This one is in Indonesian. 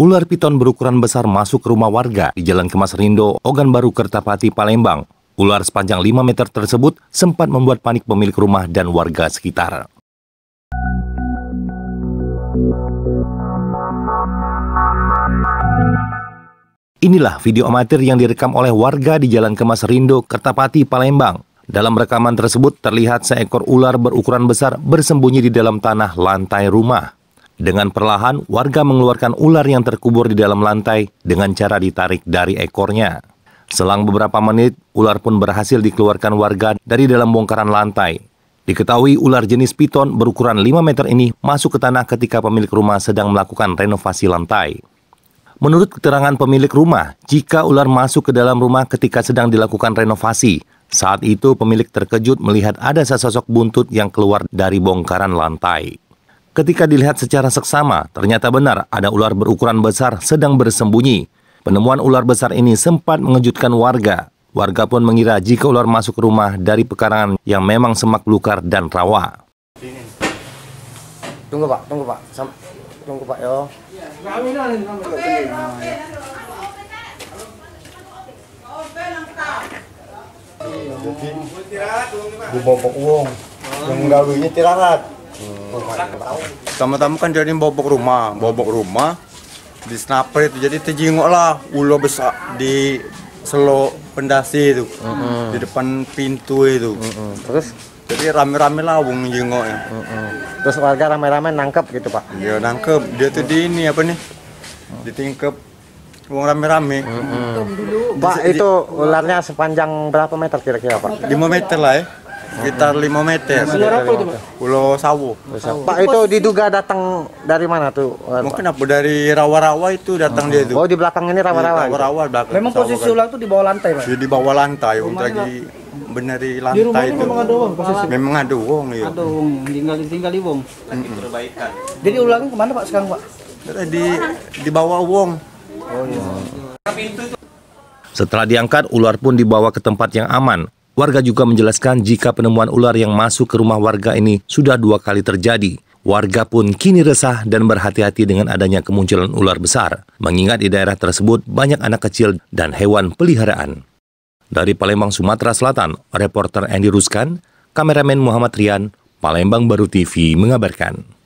ular piton berukuran besar masuk ke rumah warga di Jalan Kemas Rindo, Ogan Baru, Kertapati, Palembang. Ular sepanjang 5 meter tersebut sempat membuat panik pemilik rumah dan warga sekitar. Inilah video amatir yang direkam oleh warga di Jalan Kemas Rindo, Kertapati, Palembang. Dalam rekaman tersebut terlihat seekor ular berukuran besar bersembunyi di dalam tanah lantai rumah. Dengan perlahan, warga mengeluarkan ular yang terkubur di dalam lantai dengan cara ditarik dari ekornya. Selang beberapa menit, ular pun berhasil dikeluarkan warga dari dalam bongkaran lantai. Diketahui ular jenis piton berukuran 5 meter ini masuk ke tanah ketika pemilik rumah sedang melakukan renovasi lantai. Menurut keterangan pemilik rumah, jika ular masuk ke dalam rumah ketika sedang dilakukan renovasi, saat itu pemilik terkejut melihat ada sesosok buntut yang keluar dari bongkaran lantai. Ketika dilihat secara seksama, ternyata benar ada ular berukuran besar sedang bersembunyi. Penemuan ular besar ini sempat mengejutkan warga. Warga pun mengira jika ular masuk ke rumah dari pekarangan yang memang semak belukar dan rawa. Tunggu pak, tunggu pak, Sam tunggu pak yo. Jadi, uong yang gawinya tirarat. Tamu-tamu kan jadi bobok rumah, bobok rumah di snapper itu jadi terjengok lah ulo besar di selo pendasi itu di depan pintu itu. Terus jadi rame-rame lah wong ya, Terus warga rame-rame nangkep gitu pak? Ya nangkep. Dia tuh di ini apa nih? Mm. Ditingkep Wong rame-rame. Mm -hmm. Pak itu ularnya sepanjang berapa meter kira-kira Pak? 5 meter lah ya sekitar 5 meter. Ular apa itu, Pak? Ular sawo. Pak itu diduga datang dari mana tuh? Mungkin apa dari rawa-rawa itu datang oh. dia itu. Oh, di belakang ini rawa-rawa. Iya, rawa-rawa belakang. Memang posisi kan. ular itu di bawah lantai, Pak. Iya, di bawah lantai, om lagi di lantai di rumah itu. Memang ada wong. posisi. Memang ada wong iya. Ada wong. tinggal tinggal di wong. Lagi perbaikan. Jadi ulangnya kemana Pak sekarang Pak? Di di bawah wong. Oh iya. Setelah diangkat, ular pun dibawa ke tempat yang aman Warga juga menjelaskan jika penemuan ular yang masuk ke rumah warga ini sudah dua kali terjadi. Warga pun kini resah dan berhati-hati dengan adanya kemunculan ular besar, mengingat di daerah tersebut banyak anak kecil dan hewan peliharaan. Dari Palembang, Sumatera Selatan, reporter Andy Ruskan, kameramen Muhammad Rian, Palembang Baru TV mengabarkan.